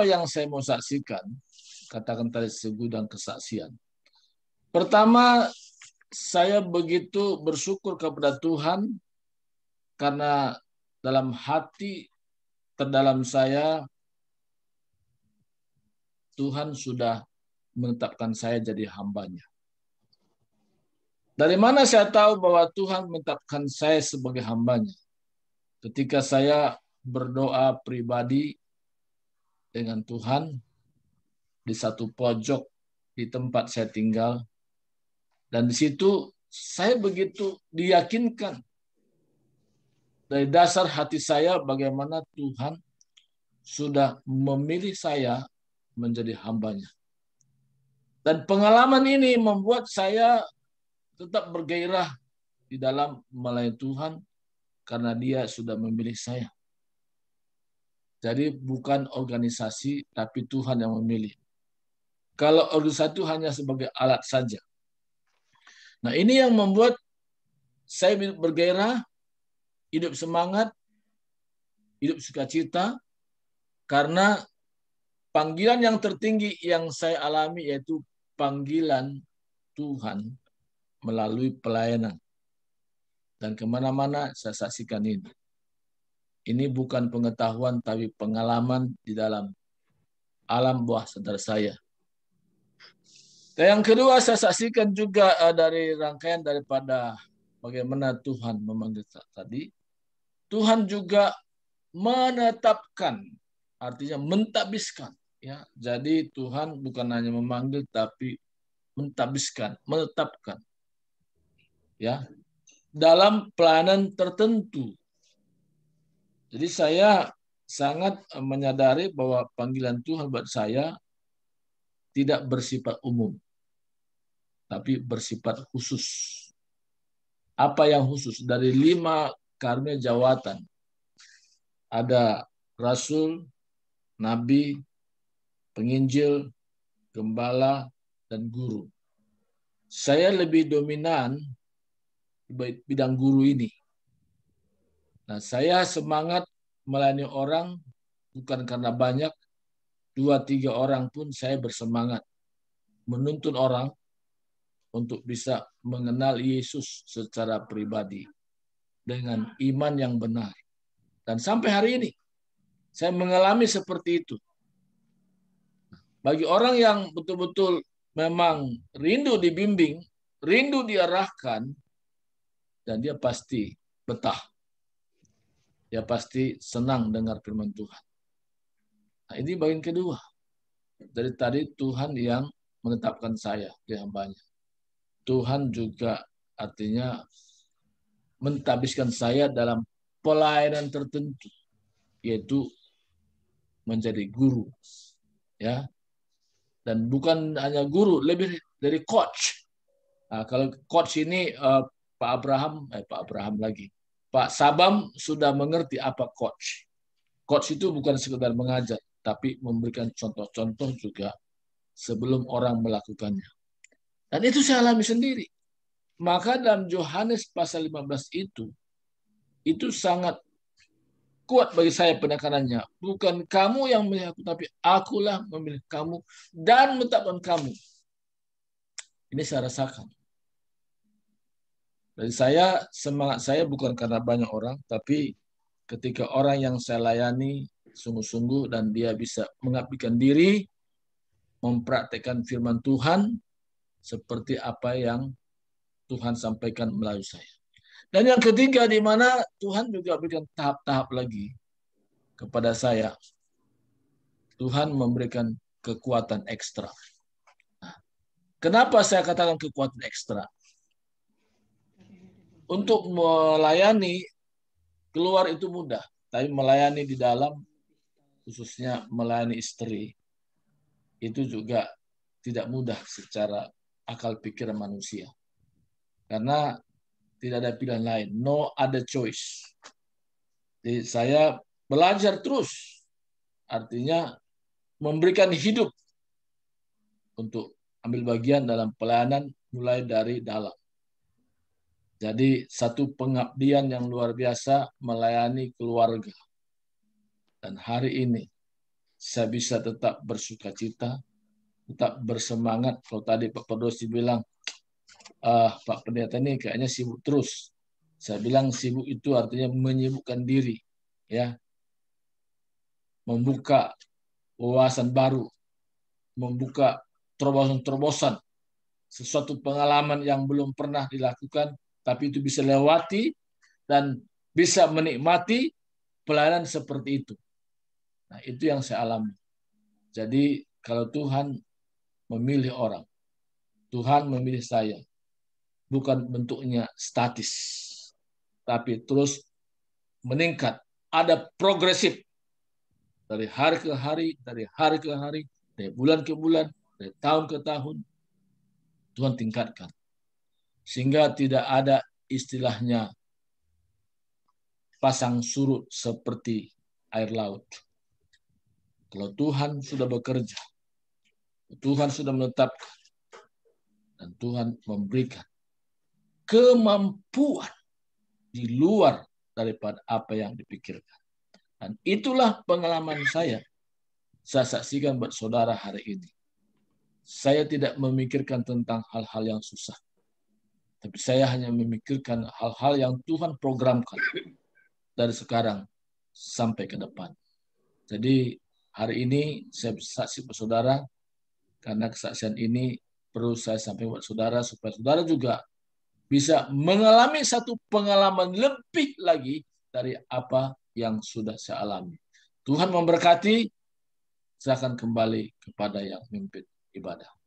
apa yang saya mau saksikan? Katakan tadi segudang kesaksian. Pertama, saya begitu bersyukur kepada Tuhan karena dalam hati terdalam saya Tuhan sudah menetapkan saya jadi hambanya. Dari mana saya tahu bahwa Tuhan menetapkan saya sebagai hambanya? Ketika saya berdoa pribadi dengan Tuhan di satu pojok di tempat saya tinggal. Dan di situ saya begitu diyakinkan dari dasar hati saya bagaimana Tuhan sudah memilih saya menjadi hambanya. Dan pengalaman ini membuat saya tetap bergairah di dalam melayani Tuhan karena dia sudah memilih saya. Jadi bukan organisasi, tapi Tuhan yang memilih. Kalau organisasi itu hanya sebagai alat saja. Nah ini yang membuat saya bergairah, hidup semangat, hidup sukacita, karena panggilan yang tertinggi yang saya alami yaitu panggilan Tuhan melalui pelayanan. Dan kemana-mana saya saksikan ini. Ini bukan pengetahuan tapi pengalaman di dalam alam buah sadar saya. Dan yang kedua saya saksikan juga eh, dari rangkaian daripada bagaimana Tuhan memanggil tadi. Tuhan juga menetapkan, artinya mentabiskan. Ya, jadi Tuhan bukan hanya memanggil tapi mentabiskan, menetapkan. Ya, dalam pelayanan tertentu jadi saya sangat eh, menyadari bahwa panggilan Tuhan buat saya tidak bersifat umum, tapi bersifat khusus. Apa yang khusus? Dari lima karunia jawatan, ada rasul, nabi, penginjil, gembala, dan guru. Saya lebih dominan bidang guru ini Nah, saya semangat melayani orang bukan karena banyak, dua tiga orang pun saya bersemangat menuntun orang untuk bisa mengenal Yesus secara pribadi dengan iman yang benar. Dan sampai hari ini saya mengalami seperti itu. Bagi orang yang betul-betul memang rindu dibimbing, rindu diarahkan, dan dia pasti betah. Ya pasti senang dengar firman Tuhan. Nah, ini bagian kedua. Dari tadi Tuhan yang menetapkan saya di hambanya. Tuhan juga artinya mentabiskan saya dalam pelayanan tertentu, yaitu menjadi guru. ya Dan bukan hanya guru, lebih dari coach. Nah, kalau coach ini uh, Pak Abraham, eh, Pak Abraham lagi, Pak Sabam sudah mengerti apa coach. Coach itu bukan sekedar mengajar, tapi memberikan contoh-contoh juga sebelum orang melakukannya. Dan itu saya alami sendiri. Maka dalam Yohanes pasal 15 itu, itu sangat kuat bagi saya penekanannya. Bukan kamu yang memilih aku, tapi akulah memilih kamu dan menetapkan kamu. Ini saya rasakan. Dan saya semangat saya bukan karena banyak orang, tapi ketika orang yang saya layani sungguh-sungguh dan dia bisa mengabdikan diri, mempraktekkan firman Tuhan seperti apa yang Tuhan sampaikan melalui saya. Dan yang ketiga di mana Tuhan juga berikan tahap-tahap lagi kepada saya. Tuhan memberikan kekuatan ekstra. Nah, kenapa saya katakan kekuatan ekstra? Untuk melayani keluar itu mudah, tapi melayani di dalam khususnya melayani istri itu juga tidak mudah secara akal pikiran manusia. Karena tidak ada pilihan lain, no other choice. Jadi saya belajar terus. Artinya memberikan hidup untuk ambil bagian dalam pelayanan mulai dari dalam. Jadi satu pengabdian yang luar biasa melayani keluarga. Dan hari ini saya bisa tetap bersuka cita, tetap bersemangat. Kalau tadi Pak Pedosi bilang, ah, Pak Pendeta ini kayaknya sibuk terus. Saya bilang sibuk itu artinya menyibukkan diri, ya, membuka wawasan baru, membuka terobosan-terobosan, sesuatu pengalaman yang belum pernah dilakukan tapi itu bisa lewati dan bisa menikmati pelayanan seperti itu. Nah, itu yang saya alami. Jadi kalau Tuhan memilih orang, Tuhan memilih saya. Bukan bentuknya statis, tapi terus meningkat. Ada progresif dari hari ke hari, dari hari ke hari, dari bulan ke bulan, dari tahun ke tahun. Tuhan tingkatkan sehingga tidak ada istilahnya pasang surut seperti air laut. Kalau Tuhan sudah bekerja, Tuhan sudah menetapkan, dan Tuhan memberikan kemampuan di luar daripada apa yang dipikirkan. Dan itulah pengalaman saya. Saya saksikan buat saudara hari ini. Saya tidak memikirkan tentang hal-hal yang susah. Tapi saya hanya memikirkan hal-hal yang Tuhan programkan dari sekarang sampai ke depan. Jadi hari ini saya bersaksi saudara karena kesaksian ini perlu saya sampaikan buat saudara supaya saudara juga bisa mengalami satu pengalaman lebih lagi dari apa yang sudah saya alami. Tuhan memberkati, Saya akan kembali kepada yang memimpin ibadah.